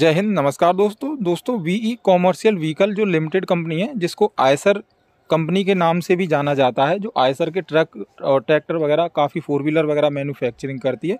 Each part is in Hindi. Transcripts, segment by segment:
जय हिंद नमस्कार दोस्तों दोस्तों वीई कॉमर्शियल व्हीकल जो लिमिटेड कंपनी है जिसको आयसर कंपनी के नाम से भी जाना जाता है जो आयसर के ट्रक और ट्रैक्टर वगैरह काफ़ी फोर व्हीलर वगैरह मैन्युफैक्चरिंग करती है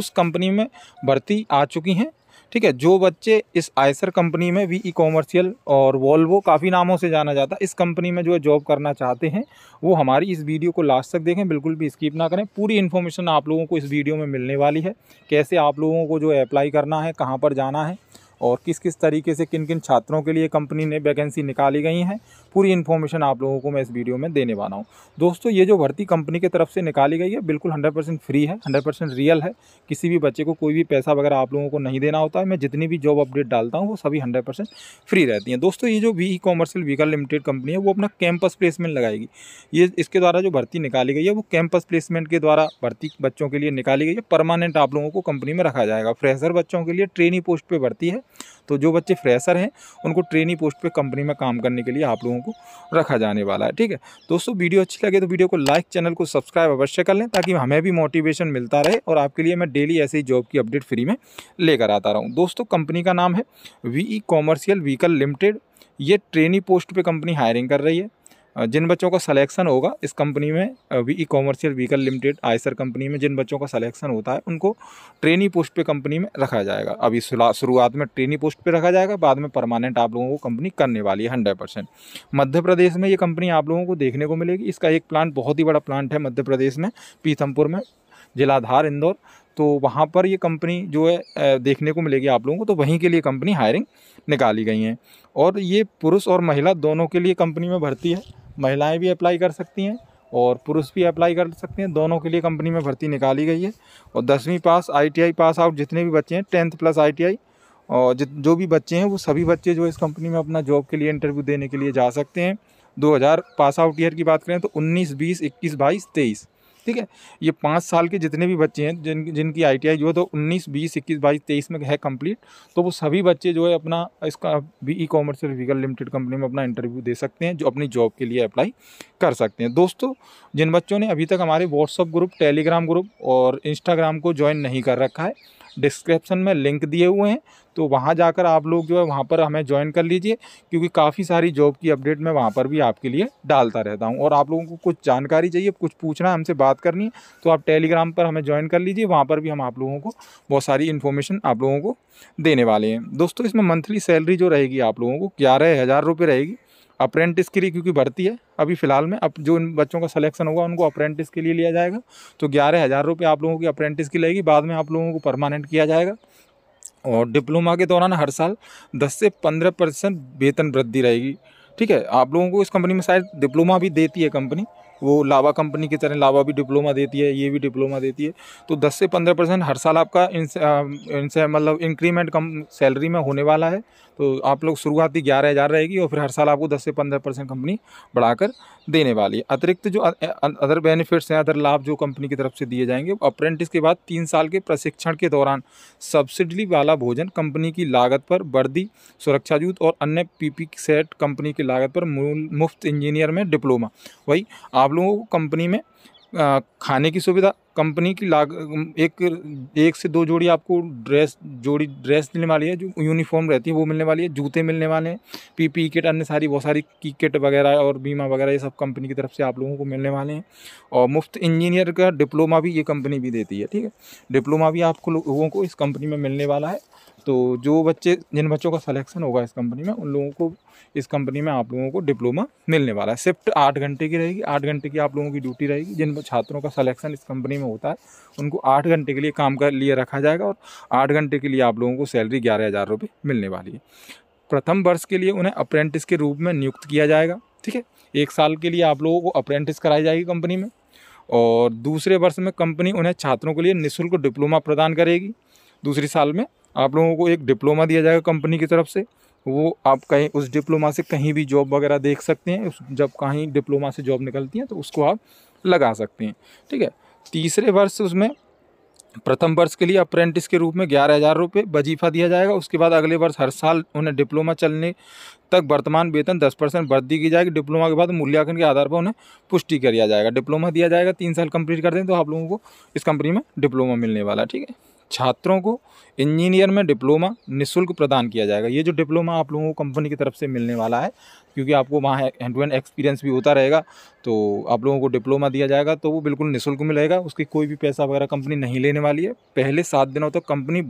उस कंपनी में भर्ती आ चुकी हैं ठीक है जो बच्चे इस आयसर कंपनी में वी ई कॉमर्शियल और वॉल्वो काफ़ी नामों से जाना जाता है इस कंपनी में जो है जॉब करना चाहते हैं वो हमारी इस वीडियो को लास्ट तक देखें बिल्कुल भी स्किप ना करें पूरी इन्फॉर्मेशन आप लोगों को इस वीडियो में मिलने वाली है कैसे आप लोगों को जो है अप्लाई करना है कहाँ पर जाना है और किस किस तरीके से किन किन छात्रों के लिए कंपनी ने वैकेंसी निकाली गई हैं पूरी इन्फॉर्मेशन आप लोगों को मैं इस वीडियो में देने वाला हूँ दोस्तों ये जो भर्ती कंपनी की तरफ से निकाली गई है बिल्कुल हंड्रेड फ्री है हंड्रेड रियल है किसी भी बच्चे को कोई भी पैसा वगैरह आप लोगों को नहीं देना होता है मैं जितनी भी जॉब अपडेट डालता हूँ वो सभी हंड्रेड फ्री रहती हैं दोस्तों ये जो V E commercial vehicle limited company है वो अपना कैंपस प्लेसमेंट लगाएगी ये इसके द्वारा जो भर्ती निकाली गई है वो कैंपस प्लेसमेंट के द्वारा भर्ती बच्चों के लिए निकाली गई है परमानेंट आप लोगों को कंपनी में रखा जाएगा फ्रेशर बच्चों के लिए ट्रेनिंग पोस्ट पर भर्ती है तो जो बच्चे फ्रेशर हैं उनको ट्रेनी पोस्ट पे कंपनी में काम करने के लिए आप लोगों को रखा जाने वाला है ठीक है दोस्तों वीडियो अच्छी लगे तो वीडियो को लाइक चैनल को सब्सक्राइब अवश्य कर लें ताकि हमें भी मोटिवेशन मिलता रहे और आपके लिए मैं डेली ऐसे ही जॉब की अपडेट फ्री में लेकर आता रहा हूँ दोस्तों कंपनी का नाम है V E commercial vehicle limited ये ट्रेनी पोस्ट पर कंपनी हायरिंग कर रही है जिन बच्चों का सलेक्शन होगा इस कंपनी में E commercial vehicle limited Eicher company में जिन बच्चों का सलेक्शन होता है उनको ट्रेनी पोस्ट पे कंपनी में रखा जाएगा अभी शुरुआत में ट्रेनी पोस्ट पे रखा जाएगा बाद में परमानेंट आप लोगों को कंपनी करने वाली है हंड्रेड परसेंट मध्य प्रदेश में ये कंपनी आप लोगों को देखने को मिलेगी इसका एक प्लांट बहुत ही बड़ा प्लांट है मध्य प्रदेश में पीथमपुर में जिलाधार इंदौर तो वहाँ पर ये कंपनी जो है देखने को मिलेगी आप लोगों को तो वहीं के लिए कंपनी हायरिंग निकाली गई है और ये पुरुष और महिला दोनों के लिए कंपनी में भर्ती है महिलाएं भी अप्लाई कर सकती हैं और पुरुष भी अप्लाई कर सकते हैं दोनों के लिए कंपनी में भर्ती निकाली गई है और दसवीं पास आईटीआई पास आउट जितने भी बच्चे हैं टेंथ प्लस आईटीआई और जित जो भी बच्चे हैं वो सभी बच्चे जो इस कंपनी में अपना जॉब के लिए इंटरव्यू देने के लिए जा सकते हैं 2000 पास आउट ईयर की बात करें तो 19, 20, 21, 22, 23 ठीक है ये पाँच साल के जितने भी बच्चे हैं जिन जिनकी आई जो है तो उन्नीस बीस इक्कीस बाईस तेईस में है कम्प्लीट तो वो सभी बच्चे जो है अपना इसका भी E commerce vehicle limited company में अपना इंटरव्यू दे सकते हैं जो अपनी जॉब के लिए अप्लाई कर सकते हैं दोस्तों जिन बच्चों ने अभी तक हमारे व्हाट्सअप ग्रुप टेलीग्राम ग्रुप और इंस्टाग्राम को ज्वाइन नहीं कर रखा है डिस्क्रिप्शन में लिंक दिए हुए हैं तो वहाँ जाकर आप लोग जो है वहाँ पर हमें ज्वाइन कर लीजिए क्योंकि काफ़ी सारी जॉब की अपडेट मैं वहाँ पर भी आपके लिए डालता रहता हूँ और आप लोगों को कुछ जानकारी चाहिए कुछ पूछना है हमसे बात करनी है तो आप टेलीग्राम पर हमें ज्वाइन कर लीजिए वहाँ पर भी हम आप लोगों को बहुत सारी इन्फॉर्मेशन आप लोगों को देने वाले हैं दोस्तों इसमें मंथली सैलरी जो रहेगी आप लोगों को ग्यारह हज़ार रुपये रहेगी अप्रेंटिस के लिए क्योंकि भर्ती है अभी फ़िलहाल में अब जो इन बच्चों का सिलेक्शन होगा उनको अप्रेंटिस के लिए लिया जाएगा तो ग्यारह हज़ार रुपये आप लोगों की अप्रेंटिस की लगेगी बाद में आप लोगों को परमानेंट किया जाएगा और डिप्लोमा के दौरान हर साल दस से पंद्रह परसेंट वेतन वृद्धि रहेगी ठीक है आप लोगों को इस कंपनी में शायद डिप्लोमा भी देती है कंपनी वो लावा कंपनी की तरह लावा भी डिप्लोमा देती है ये भी डिप्लोमा देती है तो दस से पंद्रह परसेंट हर साल आपका इनसे इन मतलब इंक्रीमेंट कम सैलरी में होने वाला है तो आप लोग शुरुआती ग्यारह हज़ार रहेगी और फिर हर साल आपको दस से पंद्रह परसेंट कंपनी बढ़ाकर देने वाली है अतिरिक्त जो अदर बेनिफिट्स हैं अदर लाभ जो कंपनी की तरफ से दिए जाएंगे अप्रेंटिस के बाद तीन साल के प्रशिक्षण के दौरान सब्सिडी वाला भोजन कंपनी की लागत पर वर्दी सुरक्षा जूत और अन्य पी सेट कंपनी की लागत पर मुफ्त इंजीनियर में डिप्लोमा वही आप लोगों को कंपनी में खाने की सुविधा कंपनी की लाग एक एक से दो जोड़ी आपको ड्रेस जोड़ी ड्रेस मिलने वाली है जो यूनिफॉर्म रहती है वो मिलने वाली है जूते मिलने वाले हैं पी पी किट अन्य सारी बहुत सारी की किट वगैरह और बीमा वगैरह ये सब कंपनी की तरफ से आप लोगों को मिलने वाले हैं और मुफ्त इंजीनियर का डिप्लोमा भी ये कंपनी भी देती है ठीक है डिप्लोमा भी आपको लोगों को इस कंपनी में मिलने वाला है तो जो बच्चे जिन बच्चों का सिलेक्शन होगा इस कंपनी में उन लोगों को इस कंपनी में आप लोगों को डिप्लोमा मिलने वाला है शिफ्ट आठ घंटे की रहेगी आठ घंटे की आप लोगों की ड्यूटी रहेगी जिन छात्रों का सिलेक्शन इस कंपनी में होता है उनको आठ घंटे के लिए काम कर लिए रखा जाएगा और आठ घंटे के लिए आप लोगों को सैलरी ग्यारह हज़ार रुपये मिलने वाली है प्रथम वर्ष के लिए उन्हें अप्रेंटिस के रूप में नियुक्त किया जाएगा ठीक है एक साल के लिए आप लोगों को अप्रेंटिस कराई जाएगी कंपनी में और दूसरे वर्ष में कंपनी उन्हें छात्रों के लिए निःशुल्क डिप्लोमा प्रदान करेगी दूसरे साल में आप लोगों को एक डिप्लोमा दिया जाएगा कंपनी की तरफ से वो आप कहीं उस डिप्लोमा से कहीं भी जॉब वगैरह देख सकते हैं जब कहीं डिप्लोमा से जॉब निकलती हैं तो उसको आप लगा सकते हैं ठीक है तीसरे वर्ष उसमें प्रथम वर्ष के लिए अप्रेंटिस के रूप में ग्यारह हज़ार रुपये वजीफा दिया जाएगा उसके बाद अगले वर्ष हर साल उन्हें डिप्लोमा चलने तक वर्तमान वेतन दस परसेंट वृद्धि की जाएगी डिप्लोमा के बाद मूल्यांकन के आधार पर उन्हें पुष्टि कर दिया जाएगा डिप्लोमा दिया जाएगा तीन साल कंप्लीट कर दें तो आप लोगों को इस कंपनी में डिप्लोमा मिलने वाला ठीक है छात्रों को इंजीनियर में डिप्लोमा निःशुल्क प्रदान किया जाएगा ये जो डिप्लोमा आप लोगों को कंपनी की तरफ से मिलने वाला है क्योंकि आपको वहाँ हैंड टू हैंड एक्सपीरियंस भी होता रहेगा तो आप लोगों को डिप्लोमा दिया जाएगा तो वो बिल्कुल निःशुल्क मिलेगा उसकी कोई भी पैसा वगैरह कंपनी नहीं लेने वाली है पहले सात दिनों तक तो कंपनी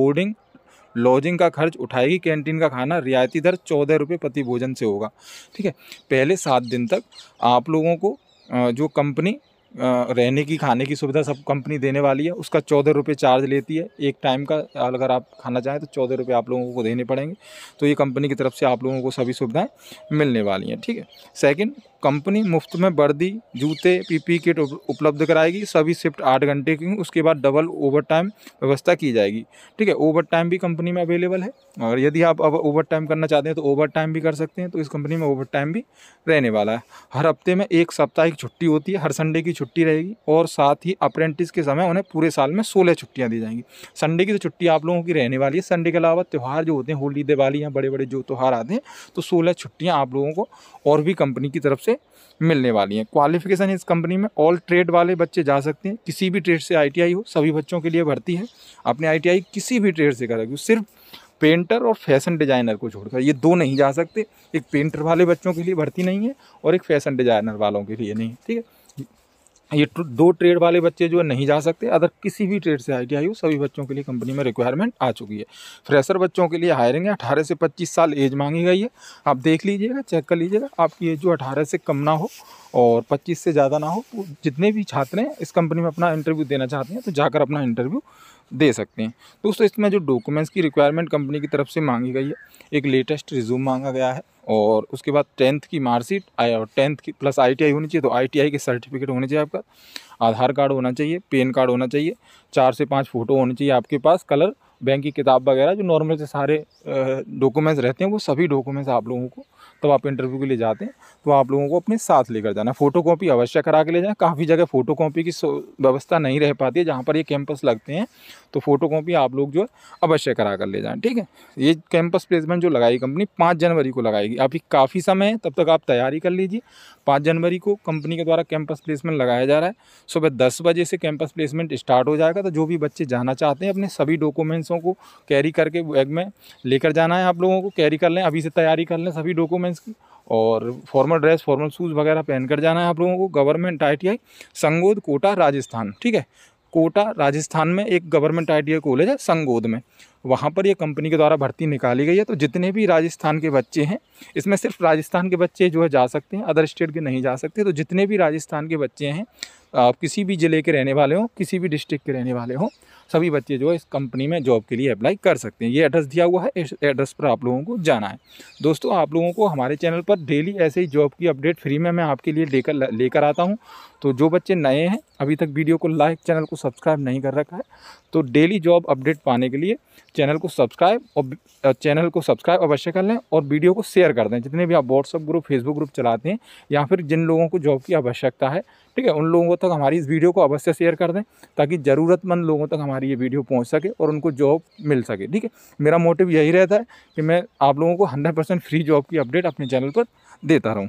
बोर्डिंग लॉजिंग का खर्च उठाएगी कैंटीन का खाना रियायती दर चौदह रुपये प्रति भोजन से होगा ठीक है पहले सात दिन तक आप लोगों को जो कंपनी रहने की खाने की सुविधा सब कंपनी देने वाली है उसका चौदह रुपये चार्ज लेती है एक टाइम का अगर आप खाना चाहें तो चौदह रुपये आप लोगों को देने पड़ेंगे तो ये कंपनी की तरफ से आप लोगों को सभी सुविधाएं मिलने वाली हैं ठीक है सेकंड कंपनी मुफ्त में वर्दी जूते e पीपी किट उपलब्ध कराएगी सभी शिफ्ट आठ घंटे की उसके बाद डबल ओवर टाइम व्यवस्था की जाएगी ठीक है ओवर टाइम भी कंपनी में अवेलेबल है और यदि आप अब ओवर टाइम करना चाहते हैं तो ओवर टाइम भी कर सकते हैं तो इस कंपनी में ओवर टाइम भी रहने वाला है हर हफ्ते में एक साप्ताहिक छुट्टी होती है हर संडे की छुट्टी रहेगी और साथ ही अप्रेंटिस के समय उन्हें पूरे साल में सोलह छुट्टियाँ दी जाएंगी संडे की तो छुट्टी आप लोगों की रहने वाली है संडे के अलावा त्यौहार जो होते हैं होली दिवाली या बड़े बड़े जो त्यौहार आते हैं तो सोलह छुट्टियाँ आप लोगों को और भी कंपनी की तरफ से मिलने वाली हैं क्वालिफिकेशन इस कंपनी में ऑल ट्रेड वाले बच्चे जा सकते हैं किसी भी ट्रेड से आईटीआई हो सभी बच्चों के लिए भर्ती है अपने आईटीआई किसी भी ट्रेड से करेगी सिर्फ पेंटर और फैशन डिजाइनर को छोड़कर ये दो नहीं जा सकते एक पेंटर वाले बच्चों के लिए भर्ती नहीं है और एक फैशन डिजाइनर वालों के लिए नहीं ठीक है ये दो ट्रेड वाले बच्चे जो है नहीं जा सकते अदर किसी भी ट्रेड से आई टी आई हो सभी बच्चों के लिए कंपनी में रिक्वायरमेंट आ चुकी है फ्रेशर बच्चों के लिए हायरिंग है अठारह से पच्चीस साल एज मांगी गई है आप देख लीजिएगा चेक कर लीजिएगा आपकी एज जो अठारह से कम ना हो और पच्चीस से ज़्यादा ना हो जितने भी छात्र हैं इस कंपनी में अपना इंटरव्यू देना चाहते हैं तो जाकर अपना इंटरव्यू दे सकते हैं दोस्तों इसमें जो डॉक्यूमेंट्स की रिक्वायरमेंट कंपनी की तरफ से मांगी गई है एक लेटेस्ट रिज्यूम मांगा गया है और उसके बाद टेंथ की मार्कशीट और टेंथ की प्लस आईटीआई होनी चाहिए तो आईटीआई के सर्टिफिकेट होने चाहिए आपका आधार कार्ड होना चाहिए पेन कार्ड होना चाहिए चार से पाँच फ़ोटो होने चाहिए आपके पास कलर बैंक की किताब वगैरह जो नॉर्मल से सारे डॉक्यूमेंट्स रहते हैं वो सभी डॉक्यूमेंट्स आप लोगों को तब आप इंटरव्यू के लिए जाते हैं तो आप लोगों को अपने साथ लेकर जाना फ़ोटो कॉपी अवश्य करा के ले जाएँ काफ़ी जगह फ़ोटो कॉपी की व्यवस्था नहीं रह पाती है जहाँ पर ये कैंपस लगते हैं तो फ़ोटो कॉपी आप लोग जो है अवश्य करा कर ले जाएँ ठीक है ये कैंपस प्लेसमेंट जो लगाई कंपनी पाँच जनवरी को लगाएगी होगी अभी काफ़ी समय है तब तक आप तैयारी कर लीजिए पाँच जनवरी को कंपनी के द्वारा कैंपस प्लेसमेंट लगाया जा रहा है सुबह दस बजे से कैंपस प्लेसमेंट स्टार्ट हो जाएगा तो जो भी बच्चे जाना चाहते हैं अपने सभी डॉक्यूमेंट्सों को कैरी करके बैग में लेकर जाना है आप लोगों को कैरी कर लें अभी से तैयारी कर लें सभी डॉक्यूमेंट्स की और फॉर्मल ड्रेस फॉर्मल शूज़ वगैरह पहन कर जाना है आप लोगों को गवर्नमेंट आई संगोद कोटा राजस्थान ठीक है कोटा राजस्थान में एक गवर्नमेंट आई कॉलेज है संगोद में वहाँ पर ये कंपनी के द्वारा भर्ती निकाली गई है तो जितने भी राजस्थान के बच्चे हैं इसमें सिर्फ राजस्थान के बच्चे जो है जा सकते हैं अदर स्टेट के नहीं जा सकते तो जितने भी राजस्थान के बच्चे हैं आप किसी भी ज़िले के रहने वाले हों किसी भी डिस्ट्रिक्ट के रहने वाले हों सभी बच्चे जो है इस कंपनी में जॉब के लिए अप्लाई कर सकते हैं ये एड्रेस दिया हुआ है इस एड्रेस पर आप लोगों को जाना है दोस्तों आप लोगों को हमारे चैनल पर डेली ऐसे ही जॉब की अपडेट फ्री में मैं आपके लिए लेकर लेकर आता हूँ तो जो बच्चे नए हैं अभी तक वीडियो को लाइक चैनल को सब्सक्राइब नहीं कर रखा है तो डेली जॉब अपडेट पाने के लिए चैनल को सब्सक्राइब और चैनल को सब्सक्राइब अवश्य कर लें और वीडियो को शेयर कर दें जितने भी आप व्हाट्सअप ग्रुप फेसबुक ग्रुप चलाते हैं या फिर जिन लोगों को जॉब की आवश्यकता है ठीक है उन लोगों तक हमारी इस वीडियो को अवश्य शेयर कर दें ताकि ज़रूरतमंद लोगों तक हमारी ये वीडियो पहुँच सके और उनको जॉब मिल सके ठीक है मेरा मोटिव यही रहता है कि मैं आप लोगों को हंड्रेड फ्री जॉब की अपडेट अपने चैनल पर देता रहूँ